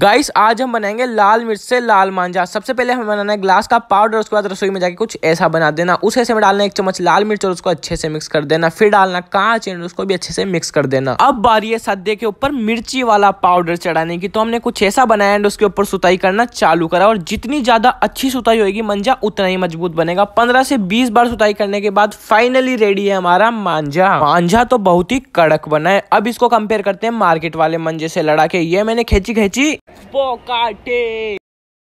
Guys आज हम बनाएंगे लाल मिर्च से लाल मांझा सबसे पहले हमें बनाना है ग्लास का पाउडर उसके बाद रसोई में जाके कुछ ऐसा बना देना उस ऐसे में डालना एक चम्मच लाल मिर्च और उसको अच्छे से मिक्स कर देना फिर डालना कांच एंड उसको भी अच्छे से मिक्स कर देना अब बारी है सद्दे के ऊपर मिर्ची वाला पाउडर चढ़ाने की तो हमने कुछ ऐसा बनाया एंड उसके ऊपर सुताई करना चालू करा और जितनी ज्यादा अच्छी सुताई होगी मंजा उतना ही मजबूत बनेगा पंद्रह से बीस बार सुताई करने के बाद फाइनली रेडी है हमारा मांझा मांझा तो बहुत ही कड़क बना है अब इसको कंपेयर करते हैं मार्केट वाले मंजे से लड़ा के ये मैंने खेची खेची Bocate!